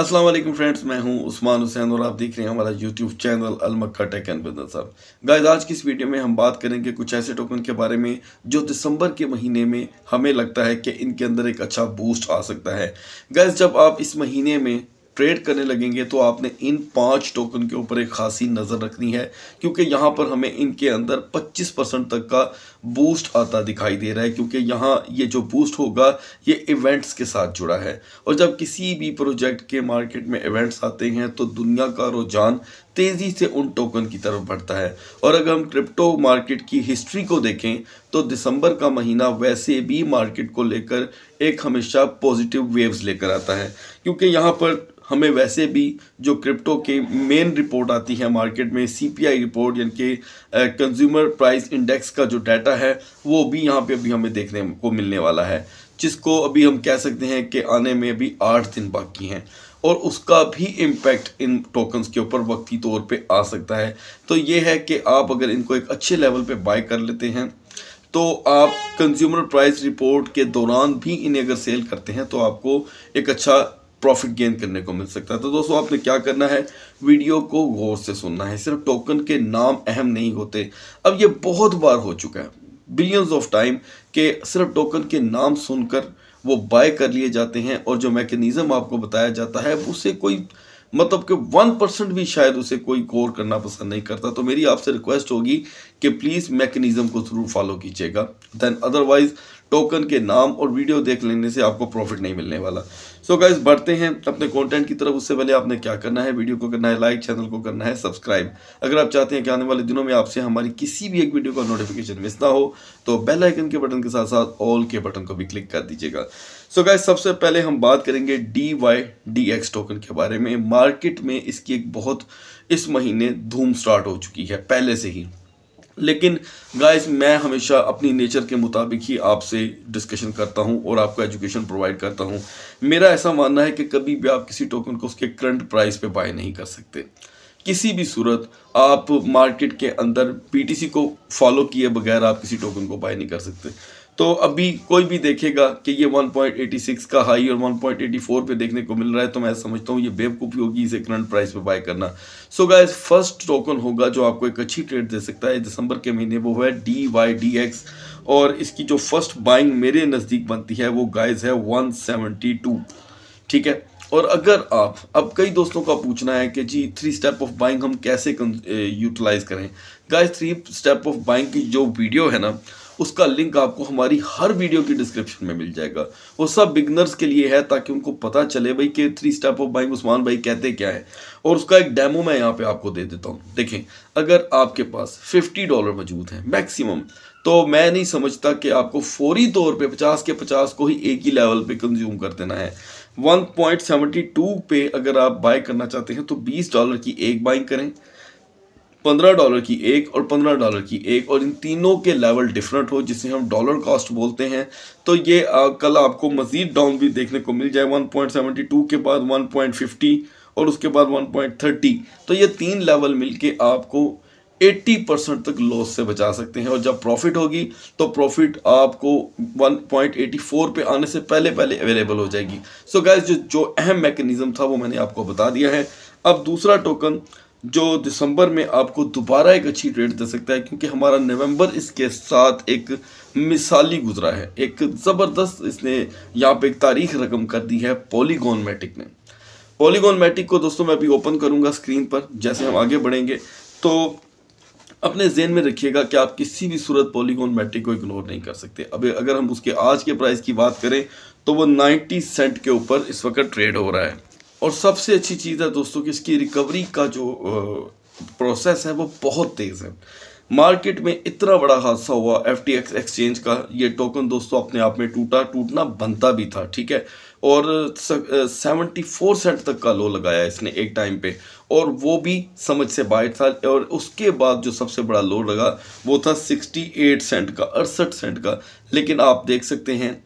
अस्सलाम वालेकुम फ्रेंड्स मैं हूं उस्मान हुसैन और आप देख रहे हैं हमारा यूट्यूब चैनल अलमक्का टेक एंड बिजनेस साहब गाइस आज की इस वीडियो में हम बात करेंगे कुछ ऐसे टोकन के बारे में जो दिसंबर के महीने में हमें लगता है कि इनके अंदर एक अच्छा बूस्ट आ सकता है गाइस जब आप इस महीने में ट्रेड करने लगेंगे तो आपने इन पांच टोकन के ऊपर एक खासी नज़र रखनी है क्योंकि यहाँ पर हमें इनके अंदर 25 परसेंट तक का बूस्ट आता दिखाई दे रहा है क्योंकि यहाँ ये जो बूस्ट होगा ये इवेंट्स के साथ जुड़ा है और जब किसी भी प्रोजेक्ट के मार्केट में इवेंट्स आते हैं तो दुनिया का रुझान तेज़ी से उन टोकन की तरफ बढ़ता है और अगर हम क्रिप्टो मार्केट की हिस्ट्री को देखें तो दिसंबर का महीना वैसे भी मार्केट को लेकर एक हमेशा पॉजिटिव वेव्स लेकर आता है क्योंकि यहाँ पर हमें वैसे भी जो क्रिप्टो के मेन रिपोर्ट आती है मार्केट में सीपीआई रिपोर्ट यानी कि कंज्यूमर प्राइस इंडेक्स का जो डाटा है वो भी यहाँ पे अभी हमें देखने को मिलने वाला है जिसको अभी हम कह सकते हैं कि आने में अभी आठ दिन बाकी हैं और उसका भी इम्पैक्ट इन टोकन्स के ऊपर वक्ती तौर पे आ सकता है तो ये है कि आप अगर इनको एक अच्छे लेवल पे बाई कर लेते हैं तो आप कंज्यूमर प्राइस रिपोर्ट के दौरान भी इन्हें अगर सेल करते हैं तो आपको एक अच्छा प्रॉफिट गेन करने को मिल सकता है तो दोस्तों आपने क्या करना है वीडियो को गौर से सुनना है सिर्फ टोकन के नाम अहम नहीं होते अब ये बहुत बार हो चुका है बिलियंस ऑफ टाइम के सिर्फ टोकन के नाम सुनकर वो बाय कर लिए जाते हैं और जो मैकेनिज़्म आपको बताया जाता है उसे कोई मतलब कि वन परसेंट भी शायद उसे कोई गौर करना पसंद नहीं करता तो मेरी आपसे रिक्वेस्ट होगी कि प्लीज़ मैकेनिज़्म को ज़रूर फॉलो कीजिएगा दैन अदरवाइज़ टोकन के नाम और वीडियो देख लेने से आपको प्रॉफिट नहीं मिलने वाला सो so बढ़ते हैं अपने कंटेंट की तरफ उससे पहले आपने क्या करना है वीडियो को करना है लाइक चैनल को करना है सब्सक्राइब अगर आप चाहते हैं कि आने वाले दिनों में आपसे हमारी किसी भी एक वीडियो का नोटिफिकेशन मिस ना हो तो बेल आइकन के बटन के साथ साथ ऑल के बटन को भी क्लिक कर दीजिएगा सो so सबसे पहले हम बात करेंगे D Y D X token के बारे में मार्केट में इसकी एक बहुत इस महीने धूम स्टार्ट हो चुकी है पहले से ही लेकिन गाइस मैं हमेशा अपनी नेचर के मुताबिक ही आपसे डिस्कशन करता हूँ और आपको एजुकेशन प्रोवाइड करता हूँ मेरा ऐसा मानना है कि कभी भी आप किसी टोकन को उसके करंट प्राइस पे बाय नहीं कर सकते किसी भी सूरत आप मार्केट के अंदर पीटीसी को फॉलो किए बगैर आप किसी टोकन को बाय नहीं कर सकते तो अभी कोई भी देखेगा कि ये 1.86 का हाई और 1.84 पे देखने को मिल रहा है तो मैं समझता हूँ ये बेवकूफ़ी होगी इसे करंट प्राइस पे बाय करना सो गाय फर्स्ट टोकन होगा जो आपको एक अच्छी ट्रेड दे सकता है दिसंबर के महीने वो है डी वाई डी एक्स और इसकी जो फर्स्ट बाइंग मेरे नज़दीक बनती है वो गाइज है वन ठीक है और अगर आप अब कई दोस्तों का पूछना है कि जी थ्री स्टेप ऑफ बाइंग हम कैसे यूटिलाइज करें guys three step of buying की जो वीडियो है ना उसका लिंक आपको हमारी हर वीडियो की डिस्क्रिप्शन में मिल जाएगा वो सब बिगनर्स के लिए है ताकि उनको पता चले भाई कि three step of buying Usman भाई कहते क्या है और उसका एक डेमो मैं यहाँ पे आपको दे देता हूँ देखें अगर आपके पास फिफ्टी डॉलर मौजूद हैं मैक्सिमम तो मैं नहीं समझता कि आपको फौरी तौर पर पचास के पचास को ही एक ही लेवल पर कंज्यूम कर देना है 1.72 पे अगर आप बाय करना चाहते हैं तो 20 डॉलर की एक बाइंग करें पंद्रह डॉलर की एक और पंद्रह डॉलर की एक और इन तीनों के लेवल डिफरेंट हो जिसे हम डॉलर कॉस्ट बोलते हैं तो ये आ, कल आपको मज़ीद डाउन भी देखने को मिल जाए 1.72 के बाद 1.50 और उसके बाद 1.30 तो ये तीन लेवल मिलके आपको 80 परसेंट तक लॉस से बचा सकते हैं और जब प्रॉफिट होगी तो प्रॉफिट आपको 1.84 पे आने से पहले पहले अवेलेबल हो जाएगी सो so गैस जो जो अहम मैकेनिज़म था वो मैंने आपको बता दिया है अब दूसरा टोकन जो दिसंबर में आपको दोबारा एक अच्छी ट्रेड दे सकता है क्योंकि हमारा नवंबर इसके साथ एक मिसाली गुजरा है एक ज़बरदस्त इसने यहाँ पे एक तारीख रकम कर दी है मैटिक ने मैटिक को दोस्तों मैं अभी ओपन करूँगा स्क्रीन पर जैसे हम आगे बढ़ेंगे तो अपने जेन में रखिएगा कि आप किसी भी सूरत पॉलीगॉन मैट्रिक को इग्नोर नहीं कर सकते अब अगर हम उसके आज के प्राइस की बात करें तो वो 90 सेंट के ऊपर इस वक्त ट्रेड हो रहा है और सबसे अच्छी चीज़ है दोस्तों कि इसकी रिकवरी का जो प्रोसेस है वो बहुत तेज़ है मार्केट में इतना बड़ा हादसा हुआ एफ टी एक्स एक्सचेंज का ये टोकन दोस्तों अपने आप में टूटा टूटना बनता भी था ठीक है और सेवेंटी फोर सेंट तक का लो लगाया इसने एक टाइम पे और वो भी समझ से बाहर था और उसके बाद जो सबसे बड़ा लो लगा वो था सिक्सटी एट सेंट का अड़सठ सेंट का लेकिन आप देख सकते हैं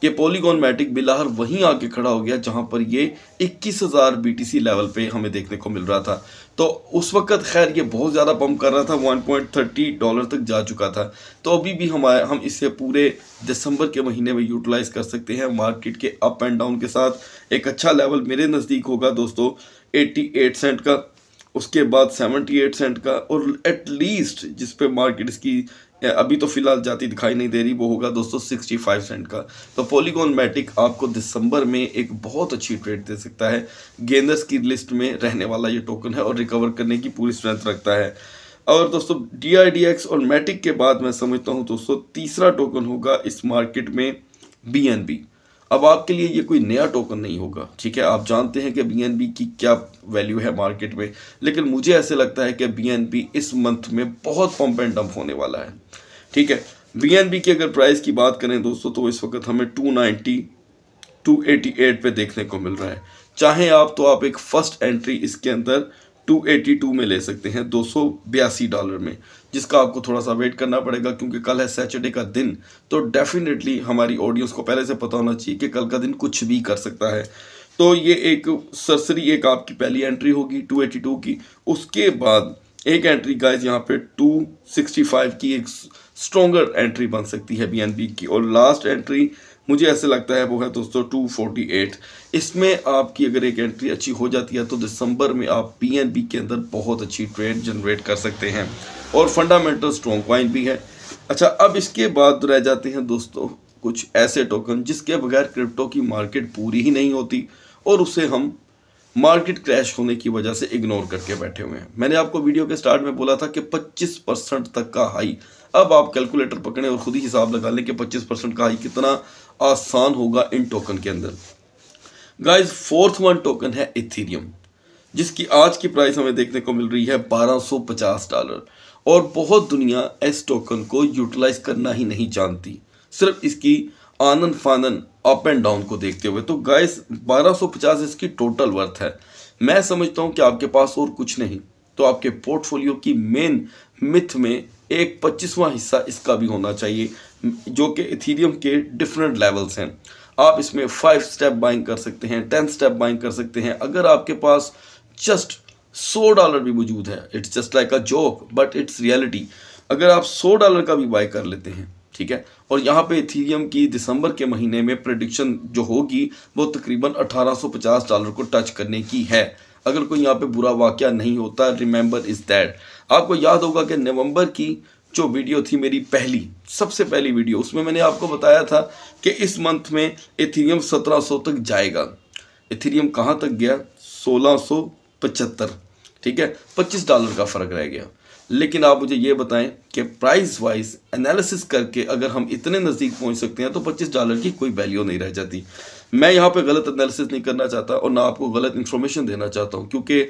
कि पोलीगोन मैटिक बिलाहर वहीं आके खड़ा हो गया जहां पर ये 21,000 बीटीसी लेवल पे हमें देखने को मिल रहा था तो उस वक्त खैर ये बहुत ज़्यादा पंप कर रहा था 1.30 डॉलर तक जा चुका था तो अभी भी हमारे हम इसे पूरे दिसंबर के महीने में यूटिलाइज कर सकते हैं मार्केट के अप एंड डाउन के साथ एक अच्छा लेवल मेरे नज़दीक होगा दोस्तों एट्टी सेंट का उसके बाद 78 सेंट का और एटलीस्ट जिस पे मार्केट इसकी अभी तो फिलहाल जाती दिखाई नहीं दे रही वो होगा दोस्तों 65 सेंट का तो पॉलीगॉन मैटिक आपको दिसंबर में एक बहुत अच्छी ट्रेड दे सकता है गेंदर्स की लिस्ट में रहने वाला ये टोकन है और रिकवर करने की पूरी स्ट्रेंथ रखता है और दोस्तों डी और मैटिक के बाद मैं समझता हूँ दोस्तों तीसरा टोकन होगा इस मार्केट में बी अब आपके लिए ये कोई नया टोकन नहीं होगा ठीक है आप जानते हैं कि बी की क्या वैल्यू है मार्केट में लेकिन मुझे ऐसे लगता है कि बी इस मंथ में बहुत पम्प एंड डंप होने वाला है ठीक है बी की अगर प्राइस की बात करें दोस्तों तो इस वक्त हमें two ninety two eighty eight पर देखने को मिल रहा है चाहे आप तो आप एक फ़र्स्ट एंट्री इसके अंदर टू में ले सकते हैं दो डॉलर में जिसका आपको थोड़ा सा वेट करना पड़ेगा क्योंकि कल है सैटरडे का दिन तो डेफिनेटली हमारी ऑडियंस को पहले से पता होना चाहिए कि कल का दिन कुछ भी कर सकता है तो ये एक सरसरी एक आपकी पहली एंट्री होगी 282 की उसके बाद एक एंट्री गाइस यहाँ पे 265 की एक स्ट्रोंगर एंट्री बन सकती है बी की और लास्ट एंट्री मुझे ऐसे लगता है वो है दोस्तों 248 इसमें आपकी अगर एक एंट्री अच्छी हो जाती है तो दिसंबर में आप पीएनबी के अंदर बहुत अच्छी ट्रेड जनरेट कर सकते हैं और फंडामेंटल स्ट्रॉन्ग क्वाइन भी है अच्छा अब इसके बाद रह जाते हैं दोस्तों कुछ ऐसे टोकन जिसके बगैर क्रिप्टो की मार्केट पूरी ही नहीं होती और उसे हम मार्केट क्रैश होने की वजह से इग्नोर करके बैठे हुए हैं मैंने आपको वीडियो के स्टार्ट में बोला था कि 25 परसेंट तक का हाई अब आप कैलकुलेटर पकड़ें और खुद ही हिसाब लगा लें कि 25 परसेंट का हाई कितना आसान होगा इन टोकन के अंदर गाइज फोर्थ वन टोकन है इथीरियम जिसकी आज की प्राइस हमें देखने को मिल रही है 1250 डॉलर और बहुत दुनिया इस टोकन को यूटिलाइज करना ही नहीं जानती सिर्फ इसकी आनंद फानन अप एंड डाउन को देखते हुए तो गाइस 1250 इसकी टोटल वर्थ है मैं समझता हूँ कि आपके पास और कुछ नहीं तो आपके पोर्टफोलियो की मेन मिथ में एक पच्चीसवा हिस्सा इसका भी होना चाहिए जो कि इथीरियम के डिफरेंट लेवल्स हैं आप इसमें फाइव स्टेप बाइंग कर सकते हैं टेन स्टेप बाइंग कर सकते हैं अगर आपके पास जस्ट सौ डॉलर भी मौजूद है it's just like a joke but it's reality अगर आप सौ डॉलर का भी बाई कर लेते हैं ठीक है और यहाँ पे इथीरियम की दिसंबर के महीने में प्रडिक्शन जो होगी वो तकरीबन 1850 डॉलर को टच करने की है अगर कोई यहाँ पे बुरा वाक़ नहीं होता रिमेंबर इज़ दैट आपको याद होगा कि नवंबर की जो वीडियो थी मेरी पहली सबसे पहली वीडियो उसमें मैंने आपको बताया था कि इस मंथ में इथीरियम सत्रह तक जाएगा इथीरियम कहाँ तक गया सोलह ठीक है पच्चीस डॉलर का फ़र्क रह गया लेकिन आप मुझे ये बताएं कि प्राइस वाइज एनालिसिस करके अगर हम इतने नज़दीक पहुंच सकते हैं तो 25 डॉलर की कोई वैल्यू नहीं रह जाती मैं यहाँ पे गलत एनालिसिस नहीं करना चाहता और ना आपको गलत इन्फॉर्मेशन देना चाहता हूँ क्योंकि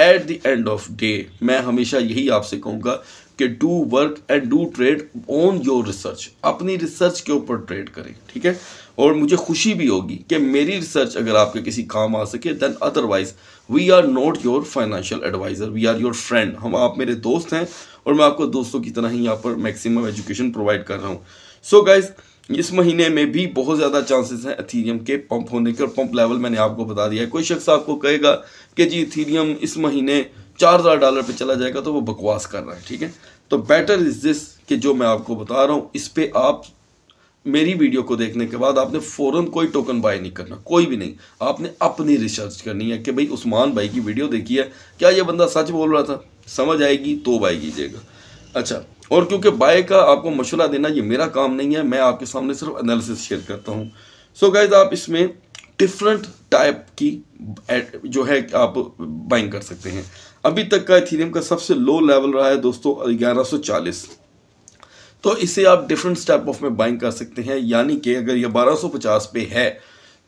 at the end of day मैं हमेशा यही आपसे कहूँगा कि do work and do trade on your research अपनी रिसर्च के ऊपर ट्रेड करें ठीक है और मुझे खुशी भी होगी कि मेरी रिसर्च अगर आपके किसी काम आ सके then otherwise we are not your financial advisor we are your friend हम आप मेरे दोस्त हैं और मैं आपको दोस्तों की तरह ही यहाँ पर मैक्सिमम एजुकेशन प्रोवाइड कर रहा हूँ सो गाइज़ इस महीने में भी बहुत ज़्यादा चांसेस हैं इथीरियम के पंप होने के और पंप लेवल मैंने आपको बता दिया है कोई शख्स आपको कहेगा कि जी इथीरियम इस महीने चार हज़ार डॉलर पे चला जाएगा तो वो बकवास कर रहा है ठीक है तो बेटर इज़ दिस कि जो मैं आपको बता रहा हूँ इस पर आप मेरी वीडियो को देखने के बाद आपने फ़ौरन कोई टोकन बाय नहीं करना कोई भी नहीं आपने अपनी रिसर्च करनी है कि भाई उस्मान भाई की वीडियो देखी है क्या ये बंदा सच बोल रहा था समझ आएगी तो बाय कीजिएगा अच्छा और क्योंकि बाय का आपको मशवरा देना ये मेरा काम नहीं है मैं आपके सामने सिर्फ एनालिसिस शेयर करता हूँ सो गाइज आप इसमें डिफरेंट टाइप की जो है आप बाइंग कर सकते हैं अभी तक का इथीरियम का सबसे लो लेवल रहा है दोस्तों 1140 तो इसे आप डिफरेंट स्टेप ऑफ में बाइंग कर सकते हैं यानी कि अगर ये 1250 पे है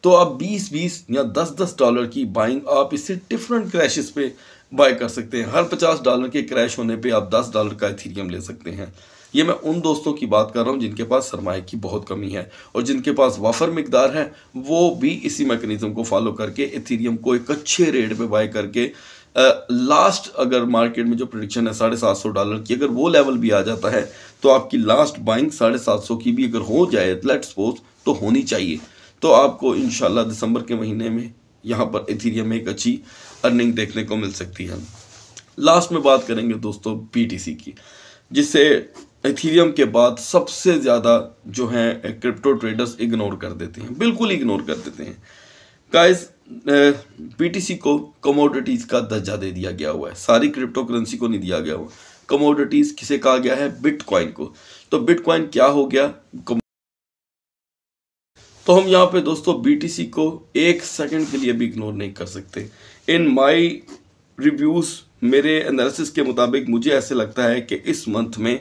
तो आप 20-20 या 10-10 डॉलर की बाइंग आप इसे डिफरेंट क्रैशेस पे बाय कर सकते हैं हर पचास डॉलर के क्रैश होने पर आप दस डॉलर का इथीरियम ले सकते हैं ये मैं उन दोस्तों की बात कर रहा हूँ जिनके पास सरमाए की बहुत कमी है और जिनके पास वाफर मकदार है वो भी इसी मैकेनिज़म को फॉलो करके इथीरियम को एक अच्छे रेट पे बाय करके लास्ट अगर मार्केट में जो प्रोडिक्शन है साढ़े सात सौ डॉलर की अगर वो लेवल भी आ जाता है तो आपकी लास्ट बाइंग साढ़े सात सौ की भी अगर हो जाए लेट सपोज तो होनी चाहिए तो आपको इन दिसंबर के महीने में यहाँ पर इथीरियम एक अच्छी अर्निंग देखने को मिल सकती है लास्ट में बात करेंगे दोस्तों बी की जिससे एथीरियम के बाद सबसे ज़्यादा जो है क्रिप्टो ट्रेडर्स इग्नोर कर देते हैं बिल्कुल इग्नोर कर देते हैं गाइस बीटीसी eh, को कमोडिटीज़ का दर्जा दे दिया गया हुआ है सारी क्रिप्टो करेंसी को नहीं दिया गया हुआ कमोडिटीज़ किसे कहा गया है बिटकॉइन को तो बिटकॉइन क्या हो गया तो हम यहाँ पे दोस्तों BTC को एक सेकंड के लिए भी इग्नोर नहीं कर सकते इन माय रिव्यूज़ मेरे एनालिसिस के मुताबिक मुझे ऐसे लगता है कि इस मंथ में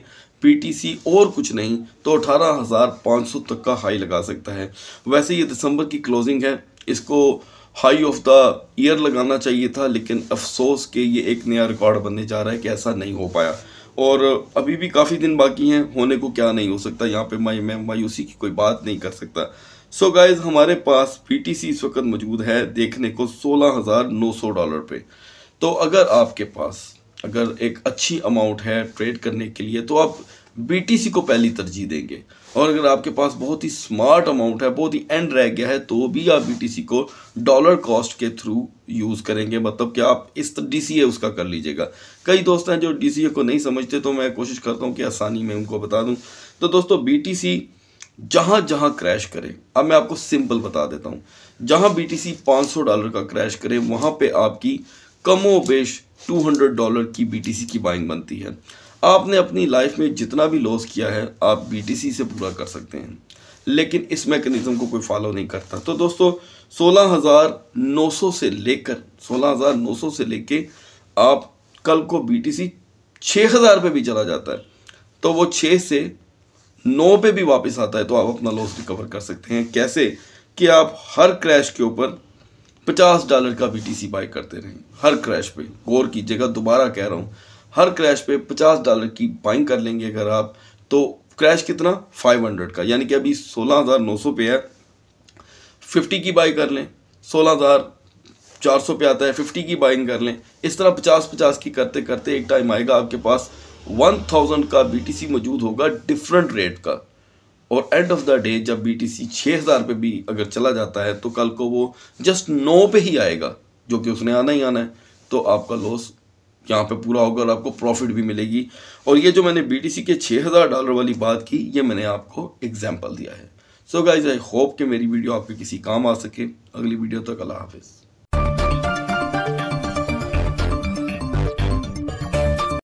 BTC और कुछ नहीं तो अठारह हज़ार पाँच सौ तक का हाई लगा सकता है वैसे ये दिसंबर की क्लोजिंग है इसको हाई ऑफ द ईयर लगाना चाहिए था लेकिन अफसोस के ये एक नया रिकॉर्ड बनने जा रहा है कि ऐसा नहीं हो पाया और अभी भी काफ़ी दिन बाकी हैं होने को क्या नहीं हो सकता यहाँ पे मैं मैं मायूसी की कोई बात नहीं कर सकता सो so गाइज हमारे पास सी इस वक्त मौजूद है देखने को सोलह हज़ार नौ सौ डॉलर पे तो अगर आपके पास अगर एक अच्छी अमाउंट है ट्रेड करने के लिए तो आप बीटीसी को पहली तरजीह देंगे और अगर आपके पास बहुत ही स्मार्ट अमाउंट है बहुत ही एंड रह गया है तो भी आप बीटीसी को डॉलर कॉस्ट के थ्रू यूज़ करेंगे मतलब कि आप इस डीसीए उसका कर लीजिएगा कई दोस्त हैं जो डीसीए को नहीं समझते तो मैं कोशिश करता हूँ कि आसानी में उनको बता दूँ तो दोस्तों सी जहाँ जहाँ क्रैश करे अब मैं आपको सिंपल बता देता हूँ जहाँ बी टी डॉलर का क्रैश करे वहाँ पर आपकी कमो बेश हंड्रेड डॉलर की बी की बाइंग बनती है आपने अपनी लाइफ में जितना भी लॉस किया है आप बीटीसी से पूरा कर सकते हैं लेकिन इस मैकेनिज़्म को कोई फॉलो नहीं करता तो दोस्तों 16,900 से लेकर 16,900 से लेकर आप कल को बीटीसी 6,000 पे भी चला जाता है तो वो 6 से 9 पे भी वापस आता है तो आप अपना लॉस रिकवर कर सकते हैं कैसे कि आप हर क्रैश के ऊपर पचास डॉलर का बीटीसी बाय करते रहें हर क्रैश पे गौर कीजिएगा दोबारा कह रहा हूँ हर क्रैश पे 50 डॉलर की बाइंग कर लेंगे अगर आप तो क्रैश कितना 500 का यानी कि अभी 16,900 पे है 50 की बाई कर लें 16,400 पे आता है 50 की बाइंग कर लें इस तरह 50 50 की करते करते एक टाइम आएगा आपके पास 1000 का सी मौजूद होगा डिफरेंट रेट का और एंड ऑफ द डे जब बी टी सी छः हज़ार पे भी अगर चला जाता है तो कल को वो जस्ट नौ पे ही आएगा जो कि उसने आना ही आना है तो आपका लॉस यहाँ पे पूरा होगा और आपको प्रॉफिट भी मिलेगी और ये जो मैंने बी के छः हज़ार डॉलर वाली बात की ये मैंने आपको एग्जाम्पल दिया है सो गाइज आई होप कि मेरी वीडियो आपके किसी काम आ सके अगली वीडियो तक अल्लाह हाफिज़